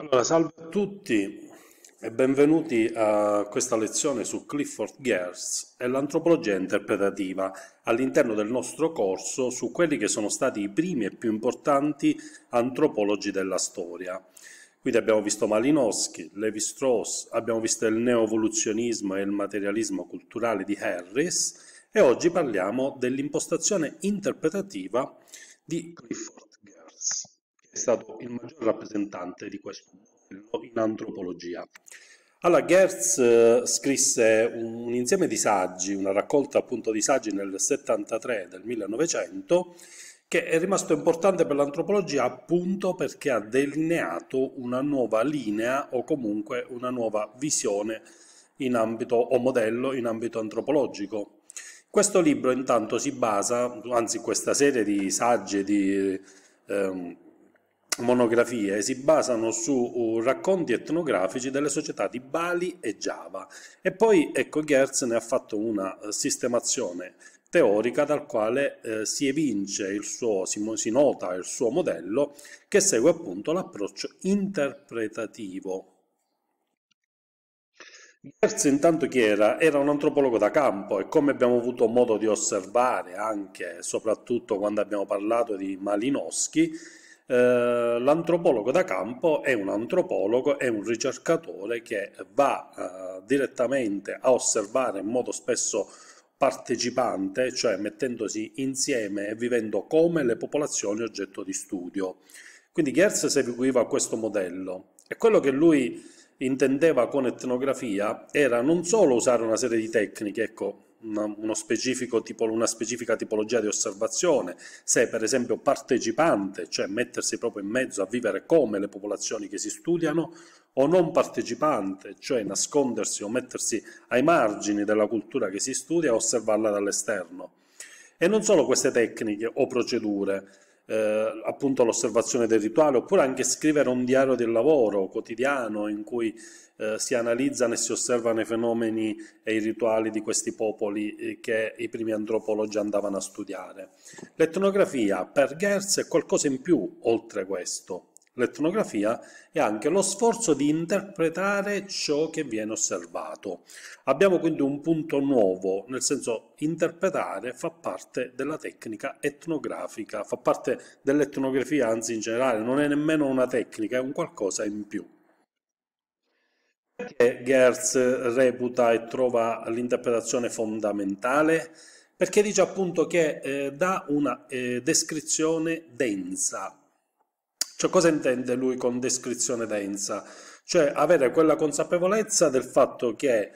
Allora, salve a tutti e benvenuti a questa lezione su Clifford Geertz e l'antropologia interpretativa all'interno del nostro corso su quelli che sono stati i primi e più importanti antropologi della storia. Quindi abbiamo visto Malinowski, Levi-Strauss, abbiamo visto il neovoluzionismo e il materialismo culturale di Harris e oggi parliamo dell'impostazione interpretativa di Clifford è stato il maggior rappresentante di questo modello in antropologia. Allora, Gertz eh, scrisse un, insieme di saggi, una raccolta appunto di saggi nel 73 del 1900, che è rimasto importante per l'antropologia appunto perché ha delineato una nuova linea o comunque una nuova visione in ambito o modello in ambito antropologico. Questo libro intanto si basa, anzi questa serie di saggi e di ehm, monografie si basano su uh, racconti etnografici delle società di Bali e Giava e poi ecco Gertz ne ha fatto una eh, sistemazione teorica dal quale eh, si evince il suo, si, si nota il suo modello che segue appunto l'approccio interpretativo Gertz intanto chi era? Era un antropologo da campo e come abbiamo avuto modo di osservare anche soprattutto quando abbiamo parlato di Malinowski, eh, l'antropologo da campo è un antropologo, è un ricercatore che va eh, direttamente a osservare in modo spesso partecipante, cioè mettendosi insieme e vivendo come le popolazioni oggetto di studio. Quindi Gers seguiva questo modello e quello che lui intendeva con etnografia era non solo usare una serie di tecniche, ecco, una, tipo, una specifica tipologia di osservazione, se per esempio partecipante, cioè mettersi proprio in mezzo a vivere come le popolazioni che si studiano, o non partecipante, cioè nascondersi o mettersi ai margini della cultura che si studia e osservarla dall'esterno. E non solo queste tecniche o procedure, eh, appunto l'osservazione del rituale, oppure anche scrivere un diario del lavoro quotidiano in cui eh, si analizzano e si osservano i fenomeni e i rituali di questi popoli eh, che i primi antropologi andavano a studiare. L'etnografia per Gers è qualcosa in più oltre questo l'etnografia è anche lo sforzo di interpretare ciò che viene osservato. Abbiamo quindi un punto nuovo, nel senso interpretare fa parte della tecnica etnografica, fa parte dell'etnografia anzi in generale, non è nemmeno una tecnica, è un qualcosa in più. Perché Gertz reputa e trova l'interpretazione fondamentale? Perché dice appunto che eh, dà una eh, descrizione densa, cioè cosa intende lui con descrizione densa? Cioè avere quella consapevolezza del fatto che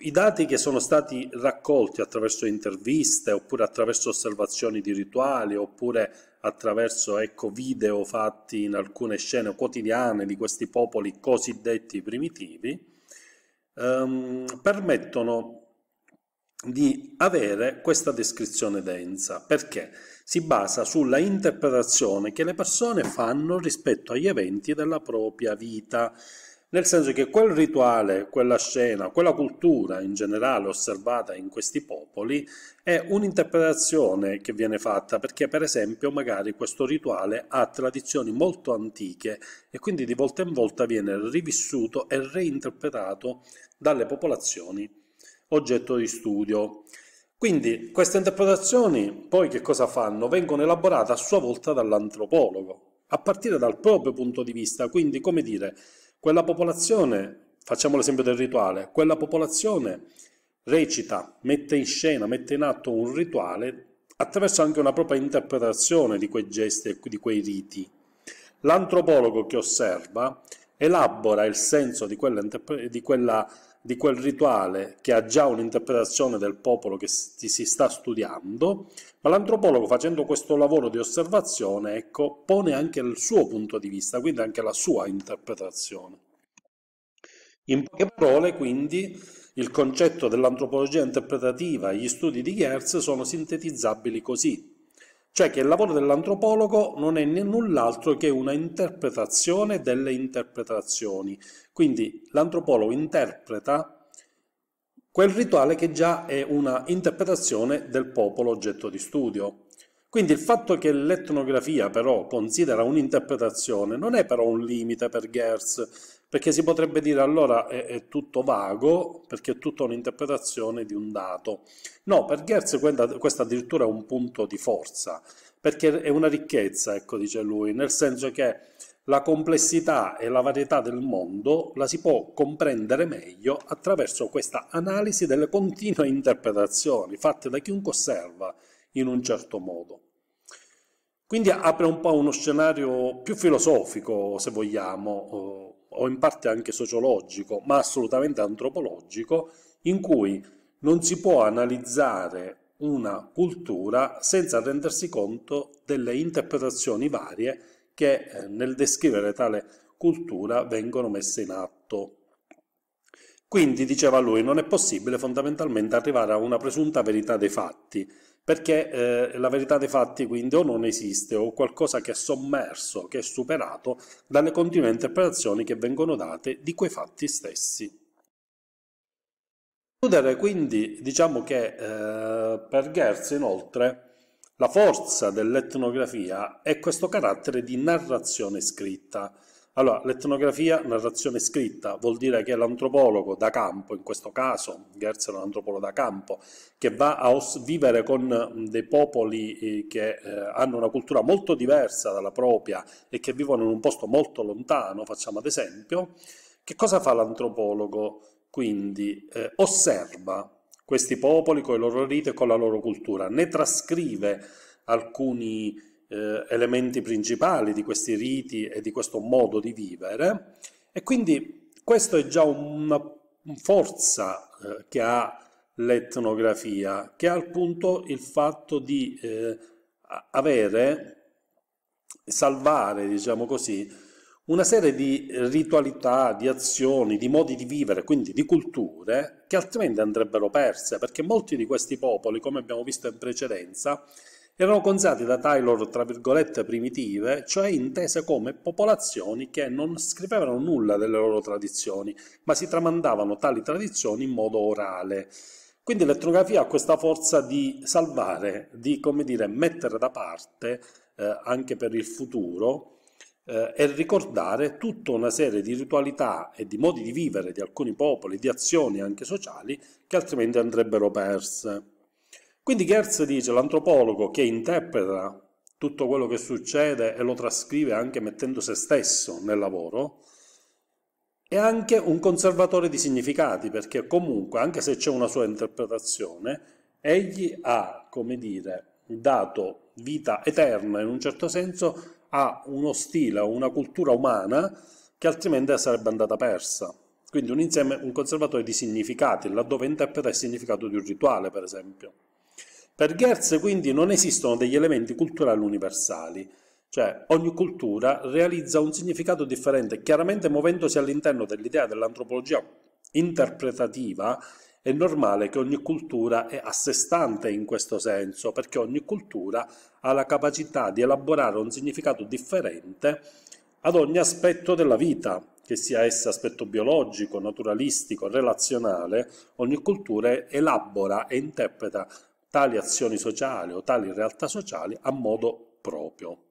i dati che sono stati raccolti attraverso interviste, oppure attraverso osservazioni di rituali, oppure attraverso ecco, video fatti in alcune scene quotidiane di questi popoli cosiddetti primitivi, ehm, permettono di avere questa descrizione densa perché si basa sulla interpretazione che le persone fanno rispetto agli eventi della propria vita nel senso che quel rituale, quella scena, quella cultura in generale osservata in questi popoli è un'interpretazione che viene fatta perché per esempio magari questo rituale ha tradizioni molto antiche e quindi di volta in volta viene rivissuto e reinterpretato dalle popolazioni oggetto di studio. Quindi queste interpretazioni poi che cosa fanno? Vengono elaborate a sua volta dall'antropologo, a partire dal proprio punto di vista, quindi come dire, quella popolazione, facciamo l'esempio del rituale, quella popolazione recita, mette in scena, mette in atto un rituale attraverso anche una propria interpretazione di quei gesti e di quei riti. L'antropologo che osserva elabora il senso di quella, di quella di quel rituale che ha già un'interpretazione del popolo che ti si sta studiando, ma l'antropologo facendo questo lavoro di osservazione, ecco, pone anche il suo punto di vista, quindi anche la sua interpretazione. In poche parole, quindi, il concetto dell'antropologia interpretativa e gli studi di Gertz sono sintetizzabili così cioè che il lavoro dell'antropologo non è null'altro che una interpretazione delle interpretazioni. Quindi l'antropologo interpreta quel rituale che già è una interpretazione del popolo oggetto di studio. Quindi il fatto che l'etnografia però considera un'interpretazione non è però un limite per Gers, perché si potrebbe dire allora è, è tutto vago perché è tutta un'interpretazione di un dato. No, per Gertz questo addirittura è un punto di forza, perché è una ricchezza, ecco dice lui, nel senso che la complessità e la varietà del mondo la si può comprendere meglio attraverso questa analisi delle continue interpretazioni fatte da chiunque osserva in un certo modo. Quindi apre un po' uno scenario più filosofico, se vogliamo, o in parte anche sociologico, ma assolutamente antropologico, in cui non si può analizzare una cultura senza rendersi conto delle interpretazioni varie che eh, nel descrivere tale cultura vengono messe in atto. Quindi, diceva lui, non è possibile fondamentalmente arrivare a una presunta verità dei fatti, perché eh, la verità dei fatti quindi o non esiste o qualcosa che è sommerso, che è superato dalle continue interpretazioni che vengono date di quei fatti stessi. Chiudere quindi diciamo che eh, per Gerz inoltre la forza dell'etnografia è questo carattere di narrazione scritta, allora, l'etnografia, narrazione scritta, vuol dire che l'antropologo da campo, in questo caso Gerz è un antropologo da campo, che va a vivere con dei popoli eh, che eh, hanno una cultura molto diversa dalla propria e che vivono in un posto molto lontano, facciamo ad esempio, che cosa fa l'antropologo? Quindi eh, osserva questi popoli con i loro riti e con la loro cultura, ne trascrive alcuni eh, elementi principali di questi riti e di questo modo di vivere e quindi questo è già una forza eh, che ha l'etnografia, che ha appunto il fatto di eh, avere, salvare, diciamo così, una serie di ritualità, di azioni, di modi di vivere, quindi di culture, che altrimenti andrebbero perse, perché molti di questi popoli, come abbiamo visto in precedenza, erano considerati da Taylor tra virgolette primitive, cioè intese come popolazioni che non scrivevano nulla delle loro tradizioni, ma si tramandavano tali tradizioni in modo orale. Quindi l'etnografia ha questa forza di salvare, di come dire, mettere da parte eh, anche per il futuro eh, e ricordare tutta una serie di ritualità e di modi di vivere di alcuni popoli, di azioni anche sociali che altrimenti andrebbero perse. Quindi Gertz dice, l'antropologo che interpreta tutto quello che succede e lo trascrive anche mettendo se stesso nel lavoro, è anche un conservatore di significati, perché comunque, anche se c'è una sua interpretazione, egli ha, come dire, dato vita eterna in un certo senso a uno stile, a una cultura umana che altrimenti sarebbe andata persa. Quindi un insieme, un conservatore di significati, laddove interpreta il significato di un rituale, per esempio. Per Gertz quindi non esistono degli elementi culturali universali, cioè ogni cultura realizza un significato differente, chiaramente muovendosi all'interno dell'idea dell'antropologia interpretativa è normale che ogni cultura è a sé stante in questo senso, perché ogni cultura ha la capacità di elaborare un significato differente ad ogni aspetto della vita, che sia esse aspetto biologico, naturalistico, relazionale, ogni cultura elabora e interpreta tali azioni sociali o tali realtà sociali a modo proprio.